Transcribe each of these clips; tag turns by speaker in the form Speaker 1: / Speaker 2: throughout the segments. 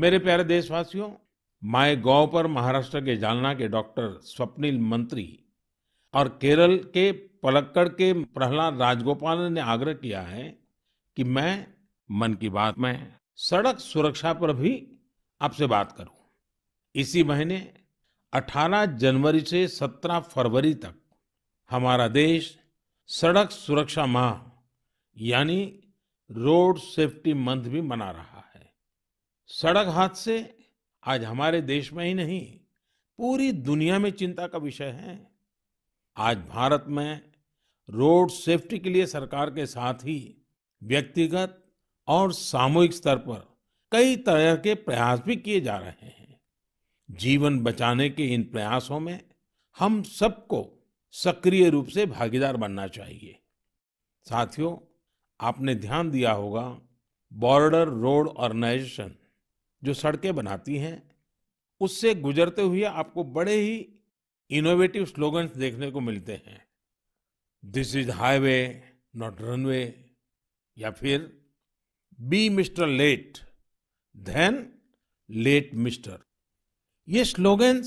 Speaker 1: मेरे प्यारे देशवासियों माय गांव पर महाराष्ट्र के जालना के डॉक्टर स्वप्निल मंत्री और केरल के पलक्कड़ के प्रहलाद राजगोपाल ने आग्रह किया है कि मैं मन की बात में सड़क सुरक्षा पर भी आपसे बात करूं इसी महीने 18 जनवरी से 17 फरवरी तक हमारा देश सड़क सुरक्षा माह यानी रोड सेफ्टी मंथ भी मना रहा सड़क हादसे आज हमारे देश में ही नहीं पूरी दुनिया में चिंता का विषय है आज भारत में रोड सेफ्टी के लिए सरकार के साथ ही व्यक्तिगत और सामूहिक स्तर पर कई तरह के प्रयास भी किए जा रहे हैं जीवन बचाने के इन प्रयासों में हम सबको सक्रिय रूप से भागीदार बनना चाहिए साथियों आपने ध्यान दिया होगा बॉर्डर रोड ऑर्गेनाइजेशन जो सड़कें बनाती हैं उससे गुजरते हुए आपको बड़े ही इनोवेटिव स्लोगन्स देखने को मिलते हैं this is highway not runway या फिर be mister late than late mister ये स्लोगन्स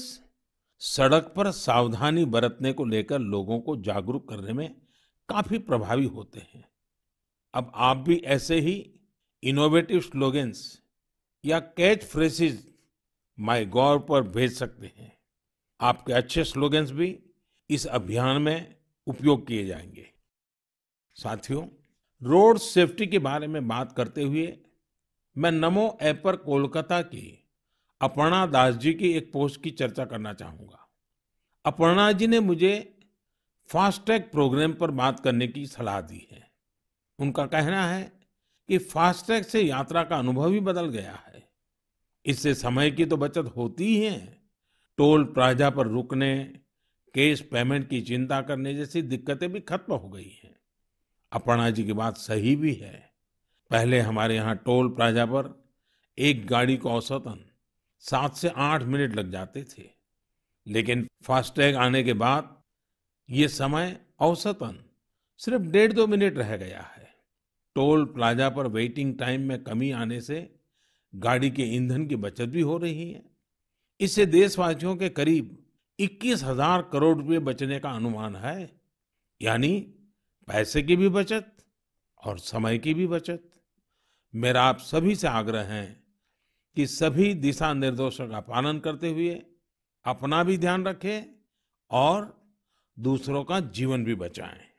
Speaker 1: सड़क पर सावधानी बरतने को लेकर लोगों को जागरूक करने में काफी प्रभावी होते हैं अब आप भी ऐसे ही इनोवेटिव स्लोगन्स या कैच फ्रेसिस माई गॉव पर भेज सकते हैं आपके अच्छे स्लोगन्स भी इस अभियान में उपयोग किए जाएंगे साथियों रोड सेफ्टी के बारे में बात करते हुए मैं नमो ऐप पर कोलकाता की अपर्णा दास जी की एक पोस्ट की चर्चा करना चाहूंगा अपर्णा जी ने मुझे फास्टैग प्रोग्राम पर बात करने की सलाह दी है उनका कहना है कि फास्टैग से यात्रा का अनुभव ही बदल गया है इससे समय की तो बचत होती ही है टोल प्लाजा पर रुकने कैश पेमेंट की चिंता करने जैसी दिक्कतें भी खत्म हो गई हैं अपर्णा जी की बात सही भी है पहले हमारे यहाँ टोल प्लाजा पर एक गाड़ी को औसतन सात से आठ मिनट लग जाते थे लेकिन फास्टैग आने के बाद ये समय औसतन सिर्फ डेढ़ दो मिनट रह गया है टोल प्लाजा पर वेटिंग टाइम में कमी आने से गाड़ी के ईंधन की बचत भी हो रही है इससे देशवासियों के करीब इक्कीस हजार करोड़ रुपए बचने का अनुमान है यानी पैसे की भी बचत और समय की भी बचत मेरा आप सभी से आग्रह है कि सभी दिशा निर्देशों का पालन करते हुए अपना भी ध्यान रखें और दूसरों का जीवन भी बचाएं